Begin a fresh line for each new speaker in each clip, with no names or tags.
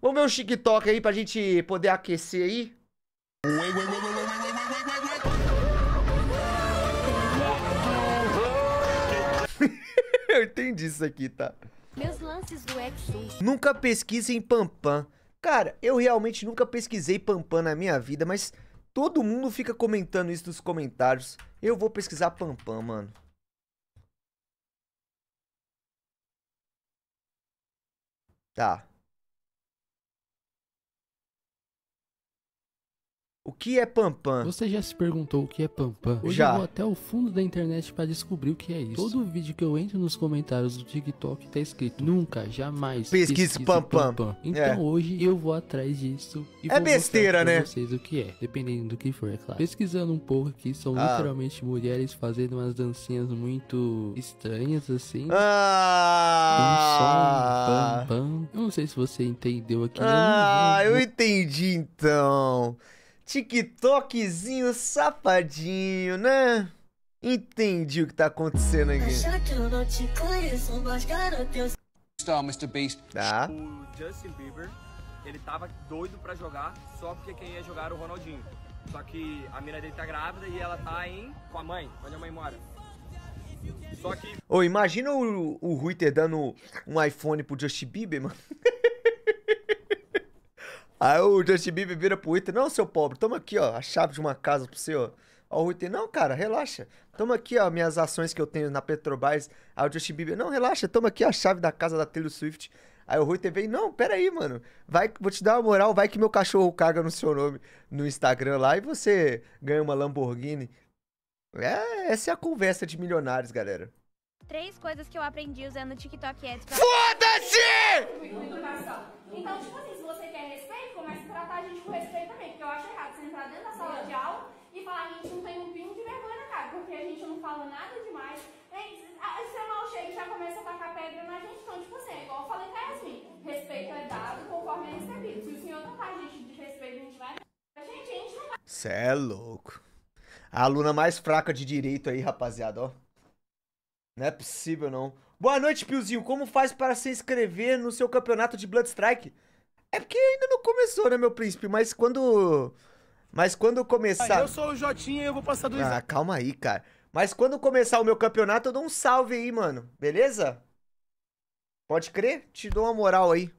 Vamos ver um TikTok aí pra gente poder aquecer aí? Eu entendi isso aqui, tá?
Meus lances do
Nunca pesquisem Pampam. Cara, eu realmente nunca pesquisei Pampam na minha vida, mas todo mundo fica comentando isso nos comentários. Eu vou pesquisar Pampam, mano. Tá. O que é Pampam? Você já se perguntou o que é Pampam? Hoje já. eu vou
até o fundo da internet para descobrir o que é isso. Todo vídeo que eu entro nos comentários do TikTok tá escrito nunca, jamais. Pesquise Pampam. Então é. hoje eu vou atrás disso e é vou besteira, né? vocês o que é, dependendo do que for, é claro. Pesquisando um pouco aqui, são ah. literalmente mulheres fazendo umas dancinhas muito estranhas assim. Ah! Um som, pam, pam. Eu não sei se você entendeu
aqui. Ah, eu, eu entendi então. TikTokzinho safadinho, né? Entendi o que tá acontecendo aqui. Então, Star, Mr. Beast. Tá. O
Justin Bieber, ele tava doido pra jogar, só porque quem ia jogar era o Ronaldinho. Só que a mina dele tá grávida e ela tá em... com a mãe, onde a mãe mora. Só que...
Ô, imagina o, o Rui ter dando um iPhone pro Justin Bieber, mano. Aí o Justin Bieber vira pro Whitney, não, seu pobre, toma aqui, ó, a chave de uma casa pro senhor. Ó, o Whitney, não, cara, relaxa. Toma aqui, ó, minhas ações que eu tenho na Petrobras. Aí o Justin Bieber, não, relaxa, toma aqui a chave da casa da Taylor Swift. Aí o Rui vem, não, peraí, mano. Vai, vou te dar uma moral, vai que meu cachorro caga no seu nome no Instagram lá e você ganha uma Lamborghini. É, essa é a conversa de milionários, galera.
Três coisas que eu aprendi usando o TikTok Ads. Pra... Foda-se! Então, tipo assim, tratar a gente com respeito também, porque eu acho errado você entrar dentro da sala de aula e falar que a gente não tem um pingo de vergonha cara, porque a gente não fala nada demais. Você mal chega e já começa a tacar pedra na gente, então, tipo assim, é igual eu falei com a Yasmin, respeito é dado conforme é recebido. Se o senhor tratar a gente de respeito, a gente vai... A
gente, não vai... Cê é louco. A aluna mais fraca de direito aí, rapaziada, ó. Não é possível, não. Boa noite, Piozinho. Como faz para se inscrever no seu campeonato de Bloodstrike? Strike? É porque ainda não começou, né, meu príncipe? Mas quando. Mas quando começar. Ah, eu sou o Jotinha e eu vou passar dois. Ah, calma aí, cara. Mas quando começar o meu campeonato, eu dou um salve aí, mano. Beleza? Pode crer? Te dou uma moral aí.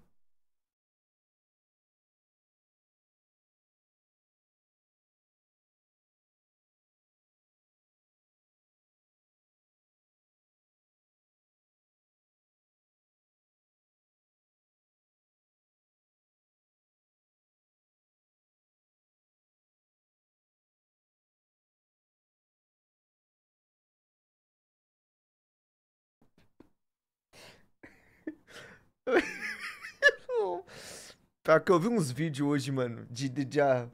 Tá, que eu vi uns vídeos hoje, mano, de, de, de, ah,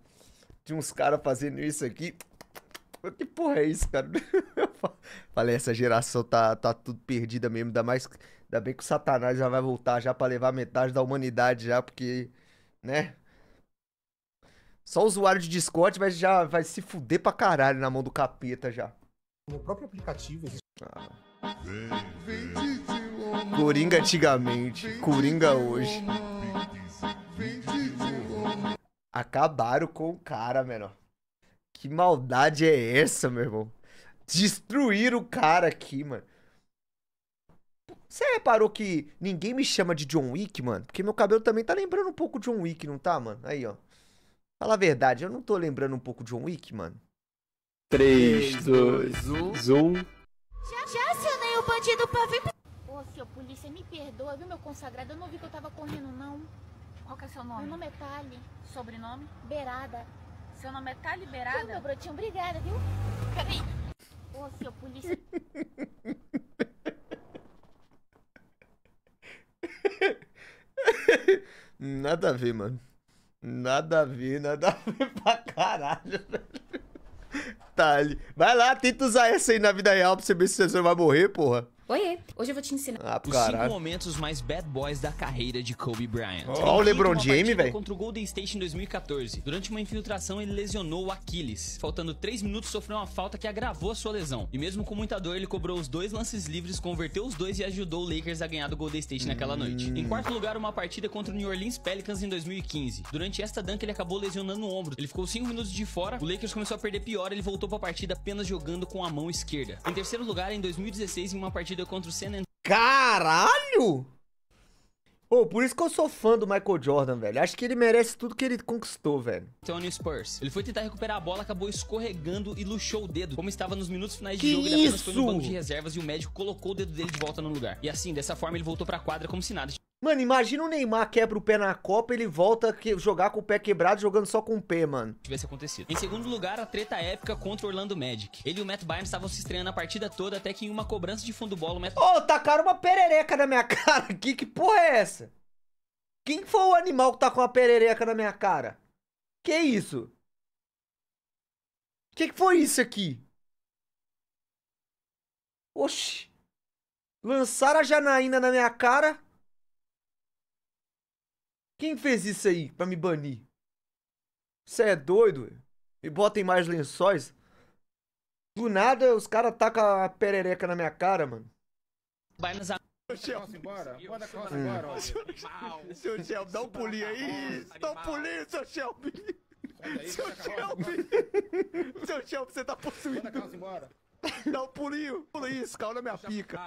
de uns caras fazendo isso aqui. Que porra é isso, cara? falei, essa geração tá, tá tudo perdida mesmo. Ainda, mais, ainda bem que o Satanás já vai voltar já pra levar metade da humanidade já, porque, né? Só o usuário de Discord vai, já, vai se fuder pra caralho na mão do capeta já. No próprio aplicativo existe. Ah. Coringa antigamente, Coringa hoje. Acabaram com o cara, mano. Que maldade é essa, meu irmão? Destruíram o cara aqui, mano. Você reparou que ninguém me chama de John Wick, mano? Porque meu cabelo também tá lembrando um pouco de John Wick, não tá, mano? Aí, ó. Fala a verdade, eu não tô lembrando um pouco de John Wick, mano. 3, 2, 1. Já,
já acionei o bandido pra vir. Ô, oh, polícia, me perdoa, viu, meu consagrado? Eu não vi que eu tava correndo, não. Qual que é seu nome? Meu nome é Tali. Sobrenome? Beirada. Seu nome é Tali Beirada? meu brotinho, obrigada, viu? Peraí. Ô, seu polícia...
Nada a ver, mano. Nada a ver, nada a ver pra caralho, velho. Tá ali. Vai lá, tenta usar essa aí na vida real pra você ver se você vai morrer, porra. Oiê, hoje eu vou te ensinar ah, os caralho. cinco
momentos mais bad boys da carreira de Kobe Bryant. Ó, o LeBron James, velho. Contra o Golden State em 2014. Durante uma infiltração, ele lesionou o Aquiles. Faltando três minutos, sofreu uma falta que agravou a sua lesão. E mesmo com muita dor, ele cobrou os dois lances livres, converteu os dois e ajudou o Lakers a ganhar do Golden State naquela hum. noite. Em quarto lugar, uma partida contra o New Orleans Pelicans em 2015. Durante esta dunk, ele acabou lesionando o ombro. Ele ficou cinco minutos de fora, o Lakers começou a perder pior, ele voltou para a partida apenas jogando com a mão esquerda. Em terceiro lugar, em 2016, em uma partida partida contra o San
Caralho! Pô, oh, por isso que eu sou fã do Michael Jordan, velho. Acho que ele merece tudo que ele conquistou, velho.
Tony Spurs. Ele foi tentar recuperar a bola, acabou escorregando e luxou o dedo. Como estava nos minutos finais de jogo, ele apenas foi no banco de reservas e o médico colocou o dedo dele de volta no lugar. E assim, dessa forma, ele voltou pra quadra como se nada
Mano, imagina o Neymar quebra o pé na Copa, ele volta a jogar com o pé quebrado, jogando só com o pé, mano. Tivesse acontecido.
Em segundo lugar, a treta épica contra o Orlando Magic. Ele e o Matt Barnes estavam se estreando a partida toda, até que em uma cobrança de fundo bola, o Matt... Ô, oh,
tacaram uma perereca na minha cara aqui, que porra é essa? Quem foi o animal que tá com uma perereca na minha cara? Que isso? Que que foi isso aqui? Oxi. Lançaram a Janaína na minha cara... Quem fez isso aí pra me banir? Você é doido? Me botem mais lençóis? Do nada, os caras tacam a perereca na minha cara, mano. Vai nos Chelsea, bora. embora. Seu Shelby, dá um pulinho aí. Dá um pulinho, seu Shelby. Seu Shelby. Seu Shelby, você tá possuído. Dá um pulinho. Pula isso, caiu na minha pica.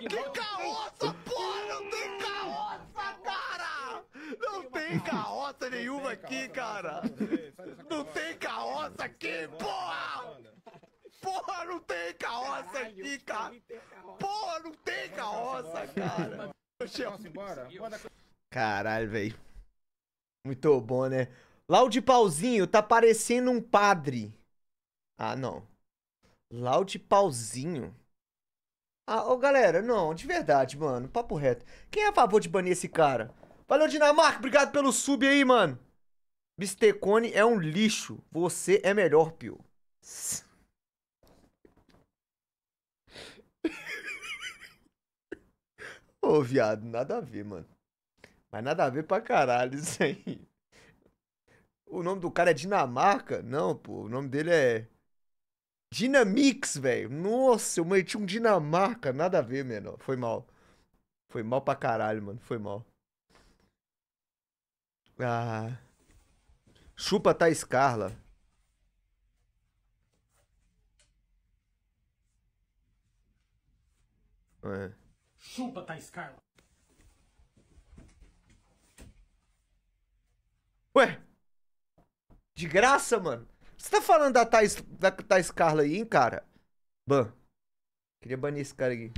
Que caô, tem carroça nenhuma aqui, cara. Não tem carroça aqui, porra! Porra, não tem carroça aqui, cara. Porra, não tem carroça, cara. Caralho, velho. Muito bom, né? Laude Pauzinho tá parecendo um padre. Ah, não. Laude Pauzinho. Ah, ô, galera, não, de verdade, mano. Papo reto. Quem é a favor de banir esse cara? Valeu, Dinamarca. Obrigado pelo sub aí, mano. Bistecone é um lixo. Você é melhor, Pio. Ô, viado, nada a ver, mano. Mas nada a ver pra caralho isso aí. O nome do cara é Dinamarca? Não, pô. O nome dele é. Dinamix, velho. Nossa, eu meti um Dinamarca. Nada a ver, menor. Foi mal. Foi mal pra caralho, mano. Foi mal. Ah. Chupa tá Scarla. É.
Chupa tá Scarla.
Ué? De graça, mano? Você tá falando da Thais, da Thais Carla aí, hein, cara? Ban. Queria banir esse cara aqui.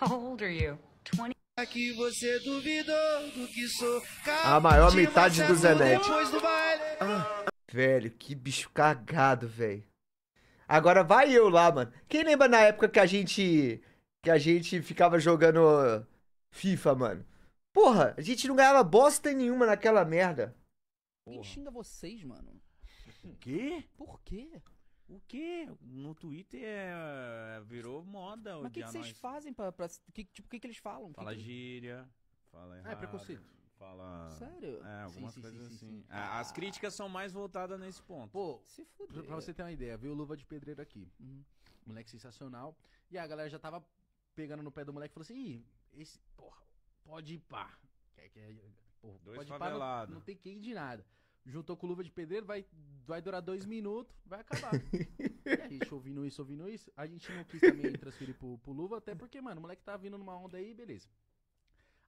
How old are you? 20 que você duvidou do que sou. A maior metade do Zenete. Do
ah, velho, que bicho cagado, velho. Agora vai eu lá, mano. Quem lembra na época que a gente que a gente ficava jogando FIFA, mano? Porra, a gente não ganhava bosta nenhuma naquela merda.
Quem xinga vocês, mano? O quê? Por quê? O quê? No Twitter é, virou moda. Mas o que, que vocês nós... fazem? para pra, que, tipo, o que, que eles falam? Fala que gíria, fala ah, é errado. É preconceito. Fala. Sério? É, algumas sim, sim, coisas sim, assim. Ah, as críticas são mais voltadas nesse ponto. Pô, se fuder. Pra você ter uma ideia, viu o Luva de Pedreiro aqui. Uhum. Moleque sensacional. E a galera já tava pegando no pé do moleque e falou assim: Ih, esse. Porra, pode ir pá. Quer, é, quer, é, porra, Dois pode ir pá, não, não tem que ir de nada juntou com luva de pedreiro, vai, vai durar dois minutos, vai acabar. e a gente ouvindo isso, ouvindo isso, a gente não quis também transferir pro, pro luva, até porque, mano, o moleque tá vindo numa onda aí, beleza.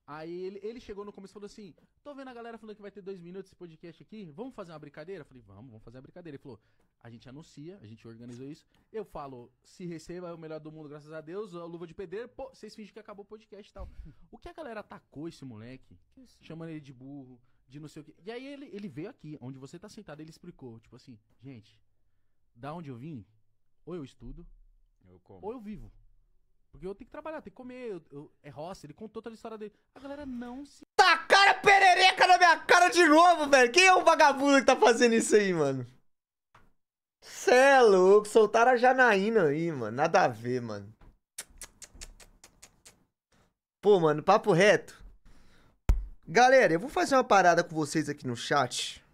Aí ele, ele chegou no começo e falou assim: tô vendo a galera falando que vai ter dois minutos esse podcast aqui, vamos fazer uma brincadeira? Eu falei, vamos, vamos fazer uma brincadeira. Ele falou: a gente anuncia, a gente organizou isso. Eu falo, se receba é o melhor do mundo, graças a Deus, a luva de pedreiro, pô, vocês fingem que acabou o podcast e tal. O que a galera atacou esse moleque, chamando ele de burro, de não sei o quê. E aí ele, ele veio aqui, onde você tá sentado, ele explicou, tipo assim, gente, da onde eu vim, ou eu estudo, eu ou eu vivo. Porque eu tenho que trabalhar, tenho que comer, eu, eu, é roça, ele contou toda a história dele. A galera não se...
Tá cara perereca na minha cara de novo, velho! Quem é o vagabundo que tá fazendo isso aí, mano? Cê é louco, soltaram a Janaína aí, mano. Nada a ver, mano. Pô, mano, papo reto. Galera, eu vou fazer uma parada com vocês aqui no chat.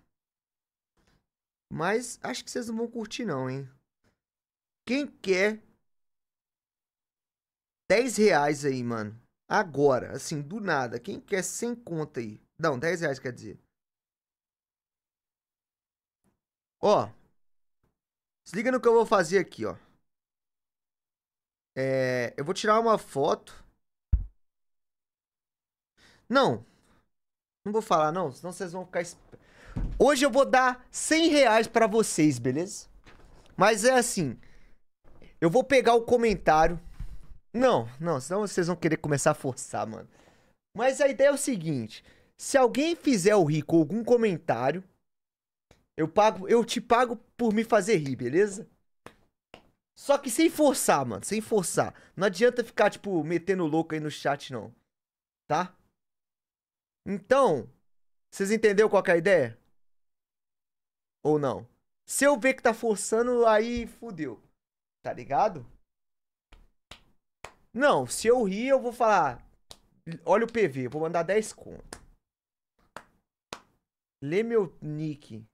Mas acho que vocês não vão curtir não, hein? Quem quer 10 reais aí, mano? Agora, assim, do nada. Quem quer sem conta aí? Não, 10 reais quer dizer. Ó. Se liga no que eu vou fazer aqui, ó. É, eu vou tirar uma foto. Não, não vou falar, não, senão vocês vão ficar. Hoje eu vou dar 100 reais pra vocês, beleza? Mas é assim. Eu vou pegar o comentário. Não, não, senão vocês vão querer começar a forçar, mano. Mas a ideia é o seguinte: se alguém fizer o rico algum comentário, eu pago, eu te pago por me fazer rir, beleza? Só que sem forçar, mano, sem forçar. Não adianta ficar tipo metendo louco aí no chat não. Tá? Então, vocês entenderam qual é a ideia? Ou não? Se eu ver que tá forçando, aí fudeu. Tá ligado? Não, se eu rir, eu vou falar. Olha o PV, vou mandar 10 conto. Lê meu nick.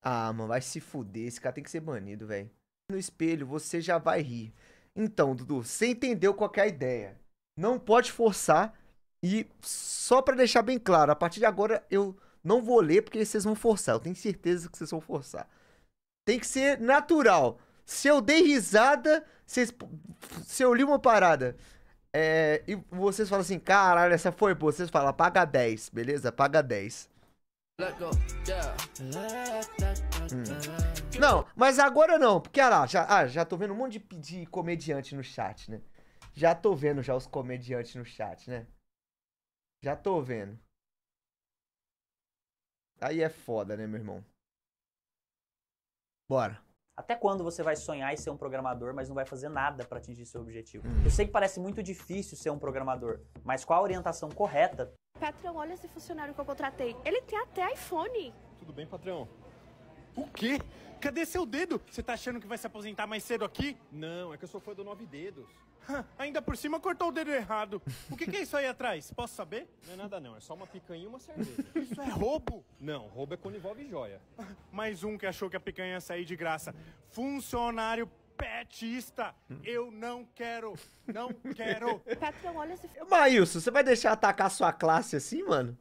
Ah, mano, vai se fuder. Esse cara tem que ser banido, velho. No espelho, você já vai rir. Então, Dudu, você entendeu qual é a ideia não pode forçar. E só para deixar bem claro, a partir de agora eu não vou ler porque vocês vão forçar. Eu tenho certeza que vocês vão forçar. Tem que ser natural. Se eu dei risada, vocês, se eu li uma parada é, e vocês falam assim, caralho, essa foi boa, vocês falam, paga 10, beleza? Paga 10.
Hum. Não,
mas agora não, porque olha ah lá, já, ah, já tô vendo um monte de, de comediante no chat, né? Já tô vendo já os comediantes no chat, né? Já tô vendo. Aí é foda, né, meu irmão? Bora. Até quando
você vai sonhar em ser um programador, mas não vai fazer nada para atingir seu objetivo? Hum. Eu sei que parece muito difícil ser um programador, mas qual a orientação correta? Patrão, olha esse funcionário que eu contratei. Ele tem até iPhone. Tudo bem, patrão? O quê? Cadê seu dedo? Você tá achando que vai se aposentar mais cedo aqui? Não, é que eu sou fã do Nove Dedos. ainda por cima cortou o dedo errado. O que, que é isso aí atrás? Posso saber? Não é nada não, é só uma picanha e uma cerveja. Isso é roubo? Não, roubo é quando envolve joia. Mais um que achou que a picanha ia sair de graça. Funcionário petista. Eu não quero. Não quero. Patrão, olha
esse... Maílson, você vai deixar atacar sua classe assim, mano?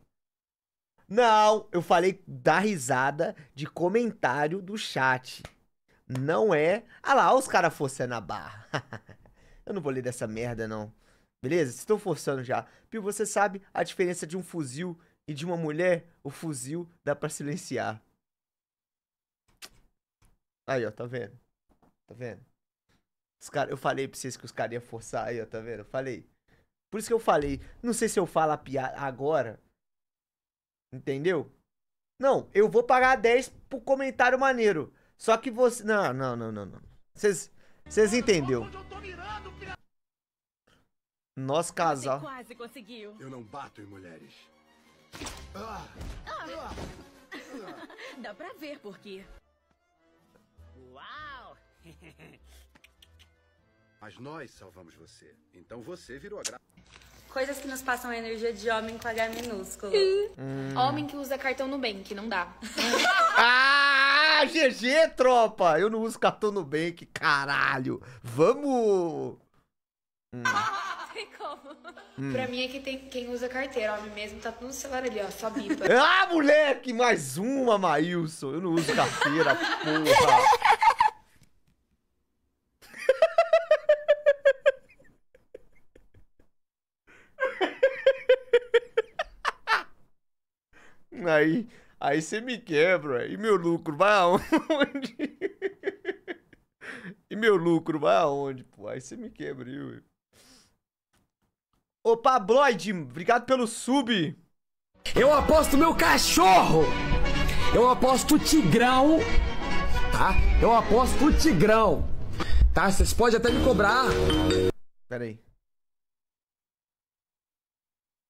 Não, eu falei da risada de comentário do chat. Não é. Ah lá, os caras forçando a barra. eu não vou ler dessa merda, não. Beleza? Vocês estão forçando já. Pio, você sabe a diferença de um fuzil e de uma mulher? O fuzil dá pra silenciar. Aí, ó, tá vendo? Tá vendo? Os cara, eu falei pra vocês que os caras iam forçar aí, ó, tá vendo? Eu falei. Por isso que eu falei. Não sei se eu falo a piada agora. Entendeu? Não, eu vou pagar 10 pro comentário maneiro. Só que você. Não, não, não, não, não. Vocês. Vocês entenderam? Nós casal. Você quase
conseguiu. Eu não bato em mulheres. Ah. Ah. Dá pra ver por quê.
Uau!
Mas nós salvamos você. Então você virou a graça. Coisas que nos passam a energia de homem com H minúsculo.
Hum. Homem
que usa cartão Nubank, não dá.
ah, GG, tropa! Eu não uso cartão Nubank, caralho. Vamos... Hum. Tem como. Hum. Pra mim
é que tem quem usa carteira, homem mesmo, tá no celular ali, ó, só bipa. ah, moleque,
mais uma, Maílson. Eu não uso carteira, porra. Aí, aí você me quebra. E meu lucro vai aonde? e meu lucro vai aonde, pô? Aí você me quebra, viu? Ô, Pabloid, obrigado pelo sub. Eu aposto meu cachorro. Eu aposto o Tigrão. Tá? Eu aposto o Tigrão. Tá? Vocês podem até me cobrar. Pera aí.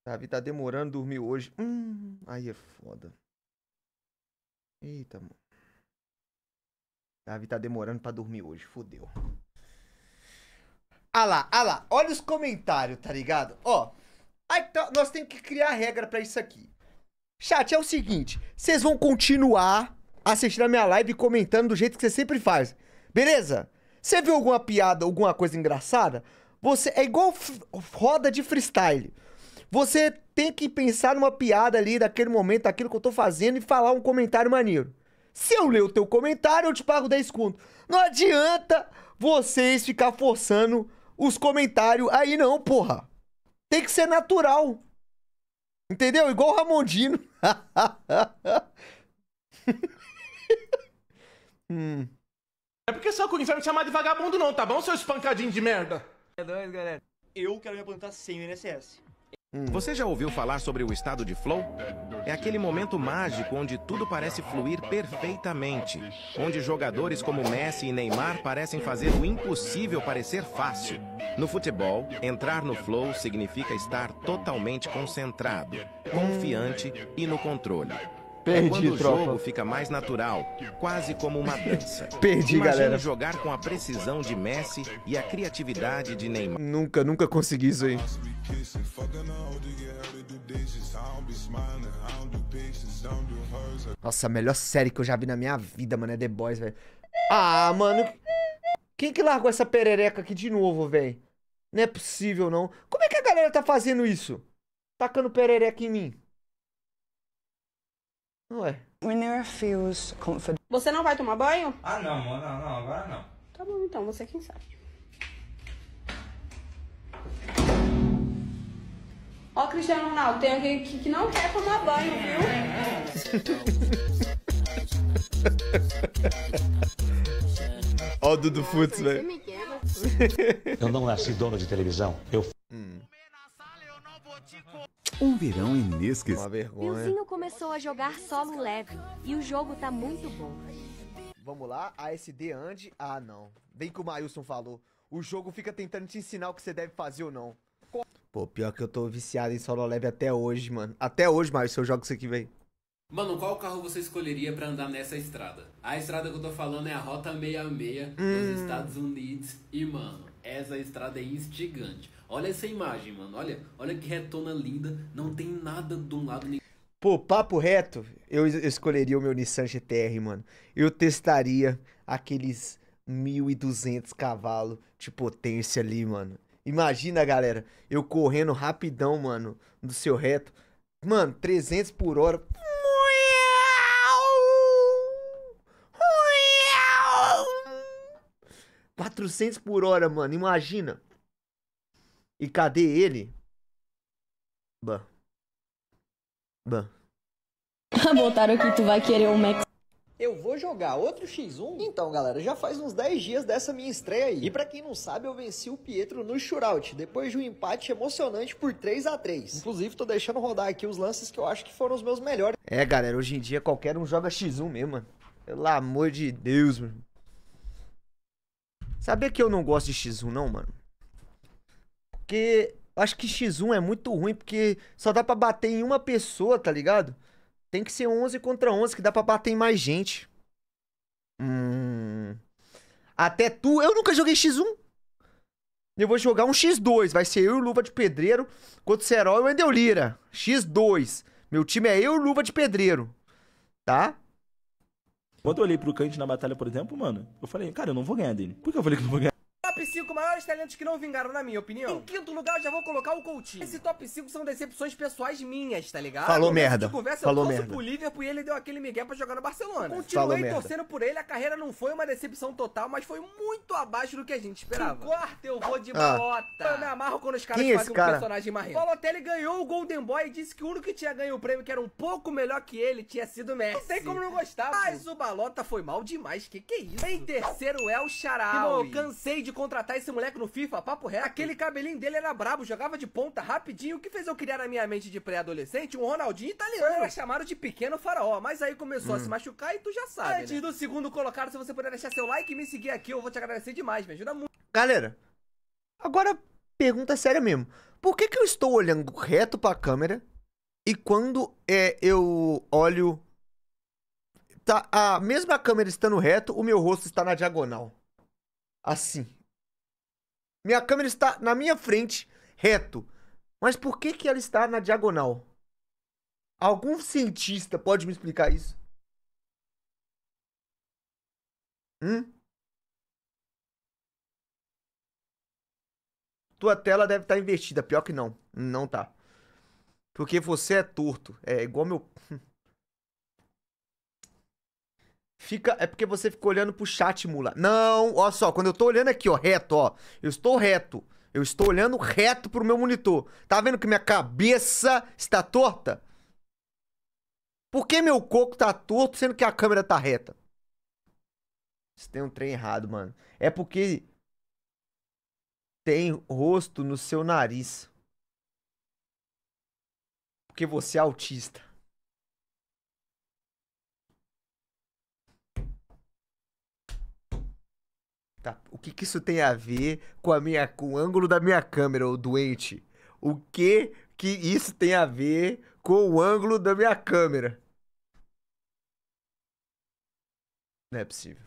Davi tá demorando dormir hoje. Hum, aí é foda. Eita, mano. Davi tá demorando para dormir hoje, fodeu. Ah lá, ah lá, olha os comentários, tá ligado? Ó, aí tá, nós temos que criar regra para isso aqui. Chat, é o seguinte, vocês vão continuar assistindo a minha live e comentando do jeito que você sempre faz, beleza? Você viu alguma piada, alguma coisa engraçada? Você é igual roda de freestyle. Você tem que pensar numa piada ali daquele momento, daquilo que eu tô fazendo e falar um comentário maneiro. Se eu ler o teu comentário, eu te pago 10 conto. Não adianta vocês ficar forçando os comentários aí não, porra. Tem que ser natural. Entendeu? Igual o Ramondino. hum. É porque seu Corinthians
vai me chamar de vagabundo não, tá bom, seu espancadinho de merda?
É dois, galera. Eu quero me apontar sem o INSS.
Hum. Você já ouviu falar sobre o estado de flow? É aquele momento mágico onde tudo parece fluir perfeitamente, onde jogadores como Messi e Neymar parecem fazer o impossível parecer fácil. No futebol, entrar no flow significa estar totalmente concentrado, confiante e no controle.
É Perdi, é quando o tropa. jogo fica mais natural, quase como uma dança. Perdi, Imagine galera. jogar com a precisão de Messi e a criatividade de Neymar. Nunca, nunca consegui isso aí. Nossa, a melhor série que eu já vi na minha vida, mano, é The Boys, velho. Ah, mano. Quem que largou essa perereca aqui de novo, velho? Não é possível, não. Como é que a galera tá fazendo isso? Tacando perereca em mim. Ué.
Você não vai tomar banho? Ah, não, não, não, agora não. Tá bom, então, você é quem sabe. Ó, Cristiano Ronaldo, tem alguém aqui que não quer tomar banho, viu?
Ó o Dudu Futs, velho. Eu não nasci dono de televisão. Eu. Hum. Um verão inesquecível. Uma vergonha. começou a jogar solo leve e o jogo tá muito bom. Vamos lá, ASD Andy. Ah, não. Bem que o Mailson falou. O jogo fica tentando te ensinar o que você deve fazer ou não. Pô, pior que eu tô viciado em solo leve até hoje, mano. Até hoje, Mailson, eu jogo isso aqui, velho. Mano,
qual carro você escolheria para andar nessa estrada? A estrada que eu tô falando é a Rota 66 hum. dos Estados Unidos. E, mano, essa estrada é instigante. Olha essa imagem, mano. Olha, olha que retona linda. Não tem nada de um lado
Pô, papo reto, eu escolheria o meu Nissan GTR, mano. Eu testaria aqueles 1.200 cavalos de potência ali, mano. Imagina, galera, eu correndo rapidão, mano, do seu reto. Mano, 300 por hora. Quatrocentos por hora, mano, imagina. E cadê ele? Ban. Ban. Botaram que tu vai querer um Max. Eu vou jogar outro X1? Então, galera, já faz uns 10 dias dessa minha estreia aí. E pra quem não sabe, eu venci o Pietro no shootout, depois de um empate emocionante por 3 a 3 Inclusive, tô deixando rodar aqui os lances que eu acho que foram os meus melhores. É, galera, hoje em dia qualquer um joga X1 mesmo, mano. Pelo amor de Deus, mano. Sabia que eu não gosto de X1, não, mano? Porque acho que X1 é muito ruim, porque só dá para bater em uma pessoa, tá ligado? Tem que ser 11 contra 11, que dá para bater em mais gente. Hum. Até tu. Eu nunca joguei X1. Eu vou jogar um X2. Vai ser eu e Luva de Pedreiro contra o Serol e o Endelira. Lira. X2. Meu time é eu e Luva de Pedreiro. Tá? Quando eu olhei pro Kant na batalha, por exemplo, mano, eu falei, cara, eu não vou ganhar dele. Por que eu falei que não vou ganhar? 5 maiores talentos que não vingaram, na minha opinião. Em quinto lugar, eu já vou colocar o
Coutinho. Esse top 5 são decepções pessoais minhas, tá ligado? Falou eu merda. Conversa, Falou eu merda. pro Liverpool e ele deu aquele Miguel pra jogar no Barcelona. Continuei Falou torcendo merda. por ele, a carreira não foi uma decepção total, mas foi muito abaixo do que a gente esperava. Quarto, eu vou de ah. Eu me amarro quando os caras Quem é fazem um cara? personagem marrento. Balotelli ganhou o Golden Boy e disse que o único que tinha ganho o prêmio, que era um pouco melhor que ele, tinha sido o Messi. Não tem como não gostar. Mas o Balota foi mal demais, que que é isso? Em terceiro é o Charau. Cansei de contra contratar esse moleque no FIFA, papo reto. Aquele cabelinho dele era brabo, jogava de ponta rapidinho, o que fez eu criar na minha mente de pré-adolescente um Ronaldinho italiano. Era chamado de pequeno faraó,
mas aí começou hum. a se machucar e tu já sabe. Antes né? do segundo colocado, se você puder deixar seu like e me seguir aqui, eu vou te agradecer demais, me ajuda muito. Galera, agora pergunta séria mesmo. Por que, que eu estou olhando reto pra câmera e quando é, eu olho. Tá, a mesma câmera estando reto, o meu rosto está na diagonal? Assim. Minha câmera está na minha frente, reto. Mas por que, que ela está na diagonal? Algum cientista pode me explicar isso? Hum? Tua tela deve estar tá invertida. Pior que não. Não tá. Porque você é torto. É igual meu. Hum. Fica, é porque você ficou olhando pro chat, mula. Não, ó só, quando eu tô olhando aqui, ó, reto, ó. Eu estou reto. Eu estou olhando reto pro meu monitor. Tá vendo que minha cabeça está torta? Por que meu coco tá torto sendo que a câmera tá reta? Você tem um trem errado, mano. É porque tem rosto no seu nariz. Porque você é autista. Tá, o que, que isso tem a ver com a minha com o ângulo da minha câmera, o doente? O que que isso tem a ver com o ângulo da minha câmera? Não é possível.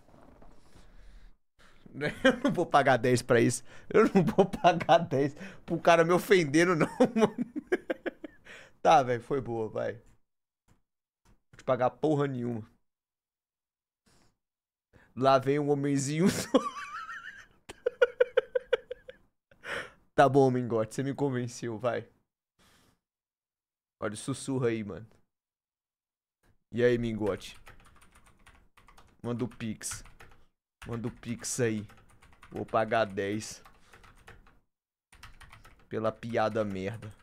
Eu não vou pagar 10 pra isso. Eu não vou pagar 10 pro cara me ofendendo, não, mano. Tá, velho, foi boa, vai. Vou te pagar porra nenhuma. Lá vem um homenzinho todo. Tá bom, Mingote, você me convenceu, vai. Olha, sussurro aí, mano. E aí, Mingote? Manda o Pix. Manda o Pix aí. Vou pagar 10. Pela piada merda.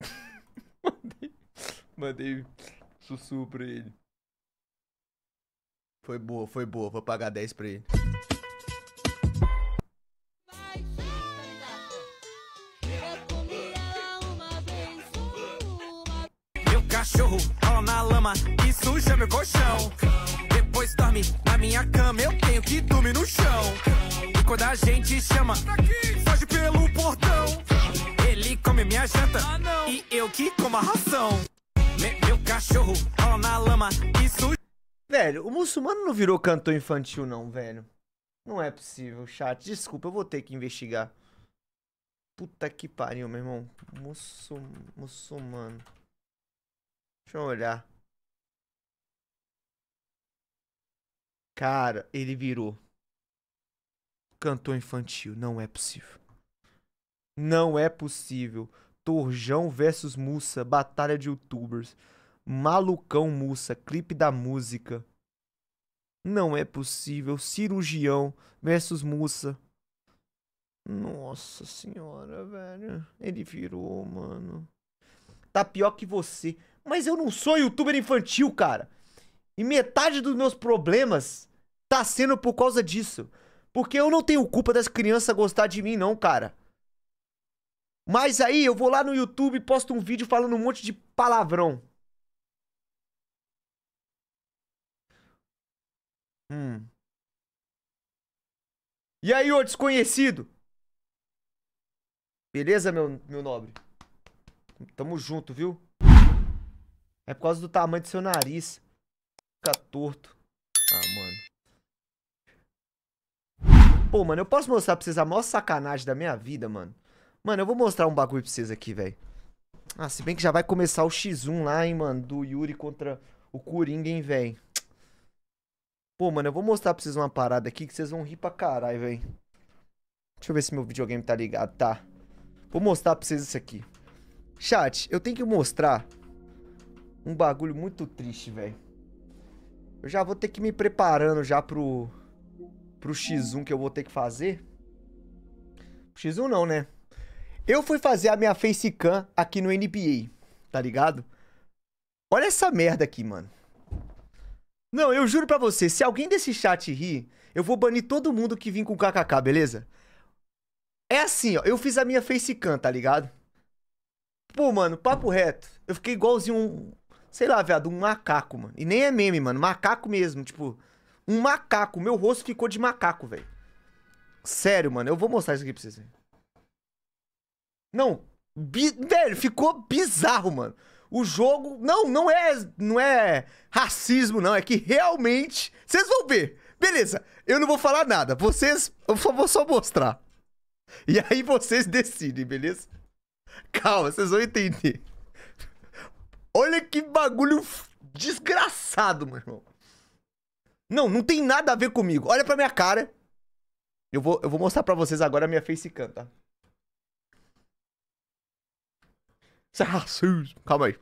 mandei, mandei sussurro pra ele. Foi boa, foi boa. Vou pagar 10 pra ele.
cachorro cola na lama e suja meu colchão. Depois dorme na minha cama, eu tenho que dormir no chão. E quando a gente chama, foge
pelo portão. Ele come minha janta ah, e eu que como a ração. meu cachorro cola na lama e suja. Velho, o muçulmano não virou cantor infantil, não, velho. Não é possível, chat. Desculpa, eu vou ter que investigar. Puta que pariu, meu irmão. Muçul... Muçulmano. Deixa eu olhar. Cara, ele virou. Cantor infantil. Não é possível. Não é possível. Torjão versus Mussa. Batalha de youtubers. Malucão Mussa. Clipe da música. Não é possível. Cirurgião versus Mussa. Nossa senhora, velho. Ele virou, mano. Tá pior que você. Mas eu não sou youtuber infantil, cara. E metade dos meus problemas tá sendo por causa disso. Porque eu não tenho culpa das crianças gostar de mim, não, cara. Mas aí eu vou lá no YouTube e posto um vídeo falando um monte de palavrão. Hum. E aí, ô desconhecido? Beleza, meu, meu nobre? Tamo junto, viu? É por causa do tamanho do seu nariz. Fica torto. Ah, mano. Pô, mano, eu posso mostrar pra vocês a maior sacanagem da minha vida, mano. Mano, eu vou mostrar um bagulho pra vocês aqui, velho. Ah, se bem que já vai começar o X1 lá, hein, mano. Do Yuri contra o Coringa, hein, véi. Pô, mano, eu vou mostrar pra vocês uma parada aqui que vocês vão rir pra caralho, véi. Deixa eu ver se meu videogame tá ligado. Tá. Vou mostrar pra vocês isso aqui. Chat, eu tenho que mostrar um bagulho muito triste, velho. Eu já vou ter que me preparando já pro pro X1 que eu vou ter que fazer. X1 não, né? Eu fui fazer a minha facecam aqui no NBA, tá ligado? Olha essa merda aqui, mano. Não, eu juro pra você, se alguém desse chat rir, eu vou banir todo mundo que vim com KKK, beleza? É assim, ó, eu fiz a minha facecam, tá ligado? Pô, mano, papo reto. Eu fiquei igualzinho um, sei lá, viado, um macaco, mano. E nem é meme, mano. Macaco mesmo, tipo. Um macaco. Meu rosto ficou de macaco, velho. Sério, mano. Eu vou mostrar isso aqui pra vocês. Não. Bi... Velho, ficou bizarro, mano. O jogo. Não, não é. Não é racismo, não. É que realmente. Vocês vão ver. Beleza. Eu não vou falar nada. Vocês. Eu vou só mostrar. E aí vocês decidem, beleza? Calma, vocês vão entender. Olha que bagulho desgraçado, meu irmão. Não, não tem nada a ver comigo. Olha pra minha cara. Eu vou, eu vou mostrar pra vocês agora a minha facecam, tá? É Calma aí.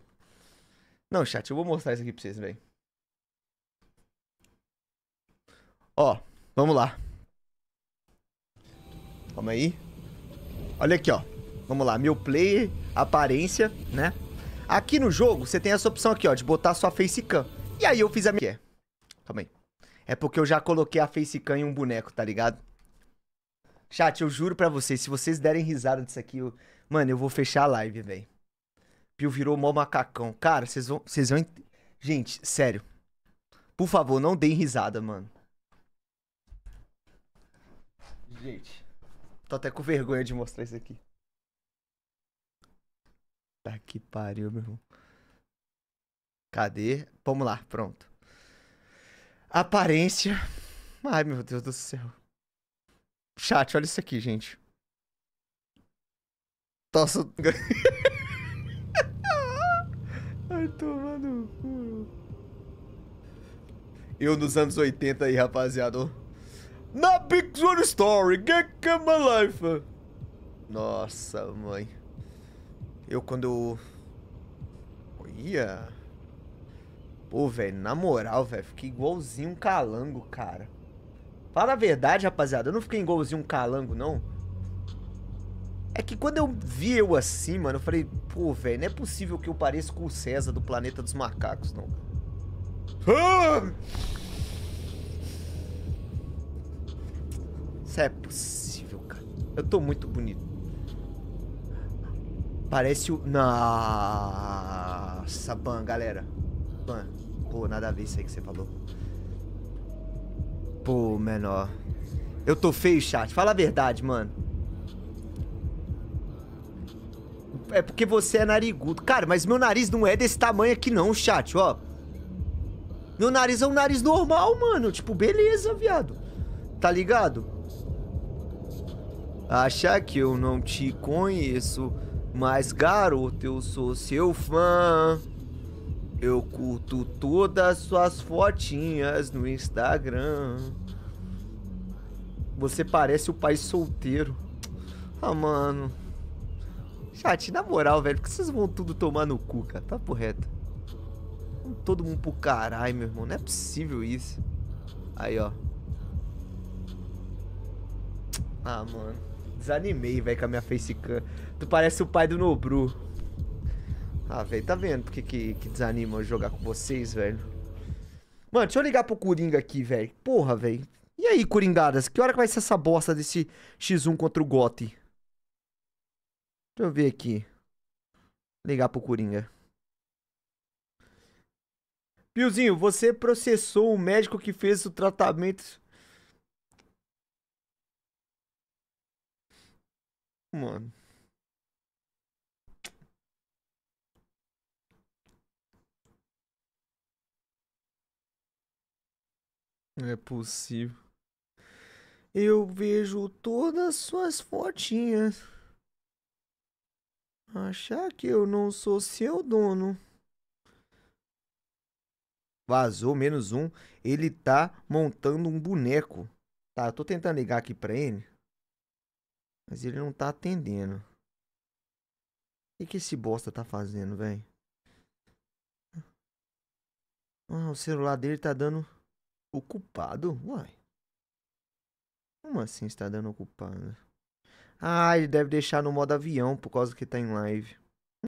Não, chat, eu vou mostrar isso aqui pra vocês, velho. Ó, vamos lá. Calma aí. Olha aqui, ó. Vamos lá, meu player, aparência, né? Aqui no jogo, você tem essa opção aqui, ó, de botar sua facecam. E aí eu fiz a minha... Calma aí. É porque eu já coloquei a facecam em um boneco, tá ligado? Chat, eu juro pra vocês, se vocês derem risada disso aqui, eu... mano, eu vou fechar a live, velho. Pio virou mó macacão. Cara, vocês vão... Vocês vão... Gente, sério. Por favor, não deem risada, mano. Gente. Tô até com vergonha de mostrar isso aqui. Tá que pariu, meu irmão. Cadê? Vamos lá, pronto. Aparência. Ai, meu Deus do céu. Chat, olha isso aqui, gente. tosso Ai, tomando cu. Eu nos anos 80 aí, rapaziada. Na Big Zone Story, my Life. Nossa, mãe. Eu quando. eu Ia. Pô, velho, na moral, velho, fiquei igualzinho um calango, cara. Fala a verdade, rapaziada, eu não fiquei igualzinho um calango, não. É que quando eu vi eu assim, mano, eu falei, pô, velho, não é possível que eu pareça com o César do Planeta dos Macacos, não. Ah! Isso é possível, cara. Eu tô muito bonito. Parece o... Nossa, ban, galera. Ban. Pô, nada a ver isso aí que você falou. Pô, menor. Eu tô feio, chat. Fala a verdade, mano. É porque você é narigudo. Cara, mas meu nariz não é desse tamanho aqui não, chat, ó. Meu nariz é um nariz normal, mano. Tipo, beleza, viado. Tá ligado? Achar que eu não te conheço mas garoto, eu sou seu fã. Eu curto todas suas fotinhas no Instagram. Você parece o pai solteiro. Ah, mano. Chat, na moral, velho, por que vocês vão tudo tomar no cu, cara? Tá reto. Todo mundo pro caralho, meu irmão. Não é possível isso. Aí, ó. Ah, mano desanimei, velho, com a minha facecam. Tu parece o pai do Nobru. Ah, velho, tá vendo Por que, que desanima jogar com vocês, velho? Mano, deixa eu ligar pro Coringa aqui, velho. Porra, velho. E aí, Coringadas? Que hora que vai ser essa bosta desse X1 contra o Gotti? Deixa eu ver aqui. Ligar pro Coringa. Piozinho, você processou o médico que fez o tratamento mano. Não é possível. Eu vejo todas suas fotinhas. Achar que eu não sou seu dono. Vazou, menos um. Ele tá montando um boneco. Tá, eu tô tentando ligar aqui pra ele. Mas ele não tá atendendo. O que, que esse bosta tá fazendo, velho? Ah, o celular dele tá dando ocupado? Uai. Como assim está dando ocupado? Ah, ele deve deixar no modo avião por causa que tá em live.